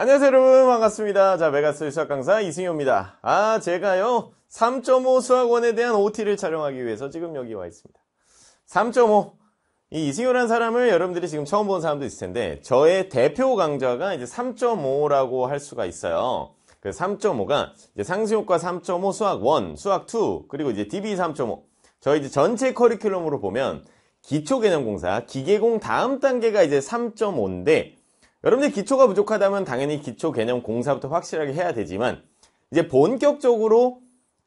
안녕하세요 여러분 반갑습니다. 자 메가스 수학 강사 이승효입니다. 아 제가요 3.5 수학원에 대한 OT를 촬영하기 위해서 지금 여기 와 있습니다. 3.5 이 이승효라는 사람을 여러분들이 지금 처음 본 사람도 있을 텐데 저의 대표 강좌가 이제 3.5라고 할 수가 있어요. 그 3.5가 이제 상승효과3.5 수학 1, 수학 2 그리고 이제 DB 3.5 저희 이제 전체 커리큘럼으로 보면 기초 개념 공사 기계공 다음 단계가 이제 3.5인데 여러분들 기초가 부족하다면 당연히 기초 개념 공사부터 확실하게 해야 되지만 이제 본격적으로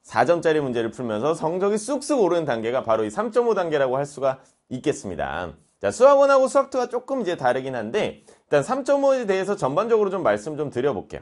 4점짜리 문제를 풀면서 성적이 쑥쑥 오르는 단계가 바로 이 3.5 단계라고 할 수가 있겠습니다. 자, 수학원하고 수학투가 조금 이제 다르긴 한데 일단 3.5에 대해서 전반적으로 좀 말씀 좀 드려볼게요.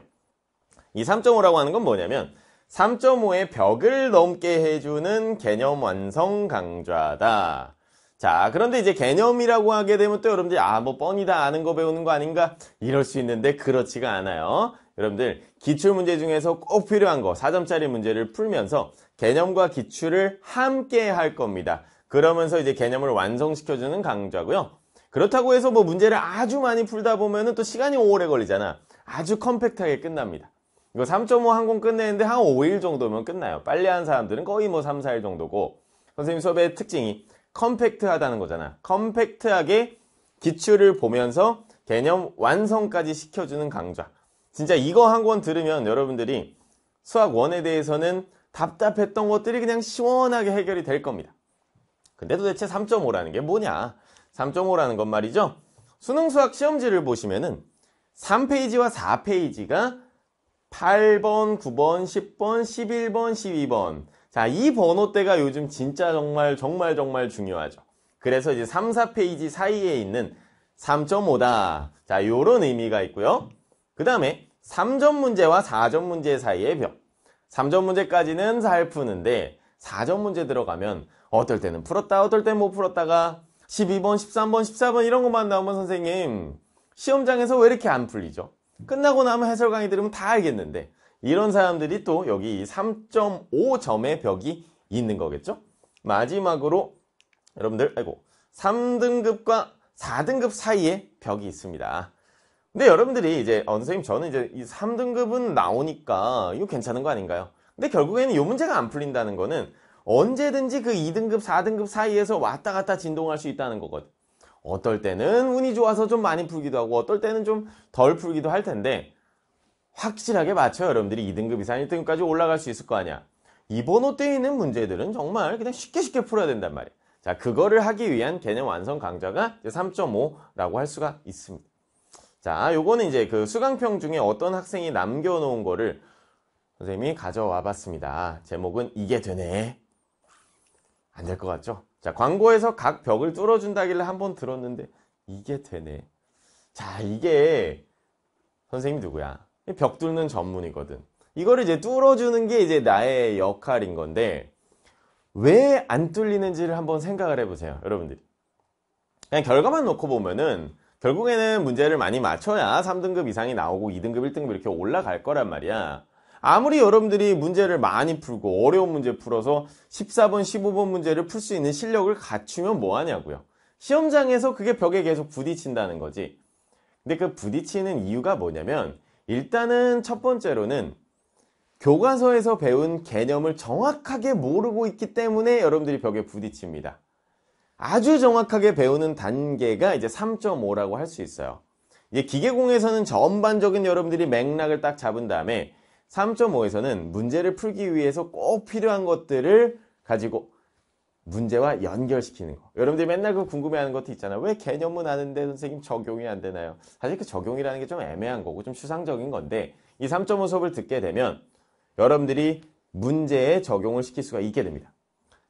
이 3.5라고 하는 건 뭐냐면 3.5의 벽을 넘게 해주는 개념 완성 강좌다. 자, 그런데 이제 개념이라고 하게 되면 또 여러분들이 아, 뭐 뻔히다 아는 거 배우는 거 아닌가 이럴 수 있는데 그렇지가 않아요. 여러분들 기출 문제 중에서 꼭 필요한 거 4점짜리 문제를 풀면서 개념과 기출을 함께 할 겁니다. 그러면서 이제 개념을 완성시켜주는 강좌고요. 그렇다고 해서 뭐 문제를 아주 많이 풀다 보면은 또 시간이 오래 걸리잖아. 아주 컴팩트하게 끝납니다. 이거 3.5 항공 끝내는데 한 5일 정도면 끝나요. 빨리 한 사람들은 거의 뭐 3, 4일 정도고 선생님 수업의 특징이 컴팩트하다는 거잖아. 컴팩트하게 기출을 보면서 개념 완성까지 시켜주는 강좌. 진짜 이거 한 권 들으면 여러분들이 수학 원에 대해서는 답답했던 것들이 그냥 시원하게 해결이 될 겁니다. 근데 도대체 3.5라는 게 뭐냐? 3.5라는 건 말이죠. 수능 수학 시험지를 보시면은 3페이지와 4페이지가 8번, 9번, 10번, 11번, 12번 자, 이 번호대가 요즘 진짜 정말 정말 정말 중요하죠. 그래서 이제 3, 4페이지 사이에 있는 3.5다. 자, 요런 의미가 있고요. 그 다음에 3점 문제와 4점 문제 사이의 벽. 3점 문제까지는 잘 푸는데 4점 문제 들어가면 어떨 때는 풀었다 어떨 때는 못 풀었다가 12번, 13번, 14번 이런 것만 나오면 선생님 시험장에서 왜 이렇게 안 풀리죠? 끝나고 나면 해설 강의 들으면 다 알겠는데 이런 사람들이 또 여기 3.5점의 벽이 있는 거겠죠? 마지막으로 여러분들 아이고 3등급과 4등급 사이에 벽이 있습니다. 근데 여러분들이 이제 어, 선생님 저는 이제 이 3등급은 나오니까 이거 괜찮은 거 아닌가요? 근데 결국에는 이 문제가 안 풀린다는 거는 언제든지 그 2등급, 4등급 사이에서 왔다 갔다 진동할 수 있다는 거거든. 어떨 때는 운이 좋아서 좀 많이 풀기도 하고 어떨 때는 좀 덜 풀기도 할 텐데 확실하게 맞춰 요 여러분들이 2등급 이상 1등급까지 올라갈 수 있을 거 아니야. 이번 호때 있는 문제들은 정말 그냥 쉽게 쉽게 풀어야 된단 말이야. 자, 그거를 하기 위한 개념 완성 강좌가 3.5라고 할 수가 있습니다. 자, 요거는 이제 그 수강평 중에 어떤 학생이 남겨놓은 거를 선생님이 가져와 봤습니다. 제목은 이게 되네. 안 될 것 같죠? 자, 광고에서 각 벽을 뚫어준다길래 한번 들었는데 이게 되네. 자, 이게 선생님이 누구야? 벽 뚫는 전문이거든. 이거를 이제 뚫어주는 게 이제 나의 역할인 건데 왜 안 뚫리는지를 한번 생각을 해보세요, 여러분들이. 그냥 결과만 놓고 보면은 결국에는 문제를 많이 맞춰야 3등급 이상이 나오고 2등급, 1등급 이렇게 올라갈 거란 말이야. 아무리 여러분들이 문제를 많이 풀고 어려운 문제 풀어서 14번, 15번 문제를 풀 수 있는 실력을 갖추면 뭐 하냐고요. 시험장에서 그게 벽에 계속 부딪힌다는 거지. 근데 그 부딪히는 이유가 뭐냐면 일단은 첫 번째로는 교과서에서 배운 개념을 정확하게 모르고 있기 때문에 여러분들이 벽에 부딪힙니다. 아주 정확하게 배우는 단계가 이제 3.5라고 할 수 있어요. 이제 기계공에서는 전반적인 여러분들이 맥락을 딱 잡은 다음에 3.5에서는 문제를 풀기 위해서 꼭 필요한 것들을 가지고 문제와 연결시키는 거. 여러분들이 맨날 그 궁금해하는 것도 있잖아요. 왜 개념은 아는데 선생님 적용이 안 되나요? 사실 그 적용이라는 게 좀 애매한 거고 좀 추상적인 건데 이 3.5 수업을 듣게 되면 여러분들이 문제에 적용을 시킬 수가 있게 됩니다.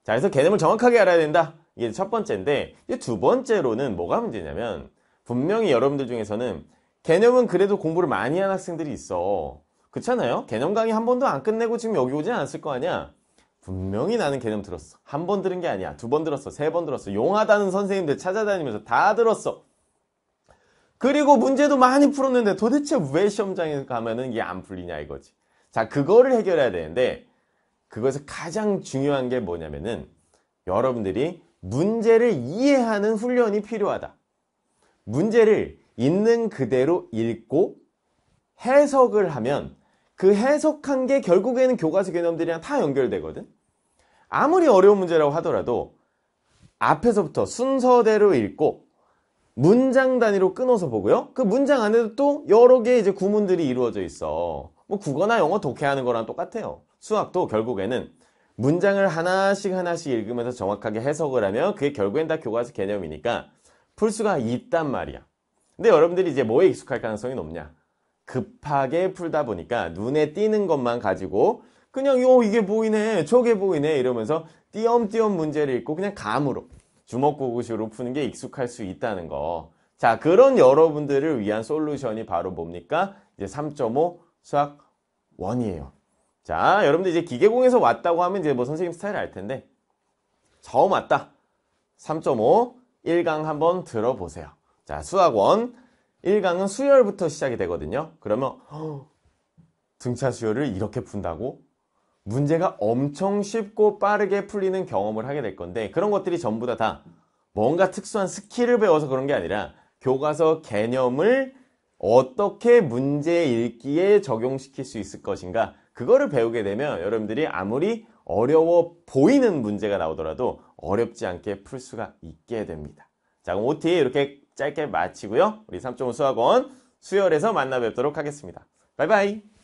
자, 그래서 개념을 정확하게 알아야 된다. 이게 첫 번째인데 이두 번째로는 뭐가 문제냐면 분명히 여러분들 중에서는 개념은 그래도 공부를 많이 한 학생들이 있어. 그렇잖아요? 개념 강의 한 번도 안 끝내고 지금 여기 오지 않았을 거 아니야? 분명히 나는 개념 들었어. 한 번 들은 게 아니야. 두 번 들었어. 세 번 들었어. 용하다는 선생님들 찾아다니면서 다 들었어. 그리고 문제도 많이 풀었는데 도대체 왜 시험장에 가면은 이게 안 풀리냐 이거지. 자, 그거를 해결해야 되는데 그것에서 가장 중요한 게 뭐냐면은 여러분들이 문제를 이해하는 훈련이 필요하다. 문제를 있는 그대로 읽고 해석을 하면 그 해석한 게 결국에는 교과서 개념들이랑 다 연결되거든. 아무리 어려운 문제라고 하더라도 앞에서부터 순서대로 읽고 문장 단위로 끊어서 보고요. 그 문장 안에도 또 여러 개의 이제 구문들이 이루어져 있어. 뭐 국어나 영어 독해하는 거랑 똑같아요. 수학도 결국에는 문장을 하나씩 하나씩 읽으면서 정확하게 해석을 하면 그게 결국엔 다 교과서 개념이니까 풀 수가 있단 말이야. 근데 여러분들이 이제 뭐에 익숙할 가능성이 높냐? 급하게 풀다 보니까 눈에 띄는 것만 가지고 그냥 요 어, 이게 보이네 저게 보이네 이러면서 띄엄띄엄 문제를 읽고 그냥 감으로 주먹구구식으로 푸는 게 익숙할 수 있다는 거. 자 그런 여러분들을 위한 솔루션이 바로 뭡니까? 이제 3.5 수학 1이에요자 여러분들 이제 기계공에서 왔다고 하면 이제 뭐 선생님 스타일 알 텐데 처음 왔다. 3.5 1강 한번 들어보세요. 자 수학 1 1강은 수열부터 시작이 되거든요. 그러면 허, 등차 수열을 이렇게 푼다고? 문제가 엄청 쉽고 빠르게 풀리는 경험을 하게 될 건데 그런 것들이 전부 다, 다 뭔가 특수한 스킬을 배워서 그런 게 아니라 교과서 개념을 어떻게 문제 읽기에 적용시킬 수 있을 것인가 그거를 배우게 되면 여러분들이 아무리 어려워 보이는 문제가 나오더라도 어렵지 않게 풀 수가 있게 됩니다. 자 그럼 OT 이렇게 짧게 마치고요. 우리 3.5 수학원 수열에서 만나 뵙도록 하겠습니다. 바이바이!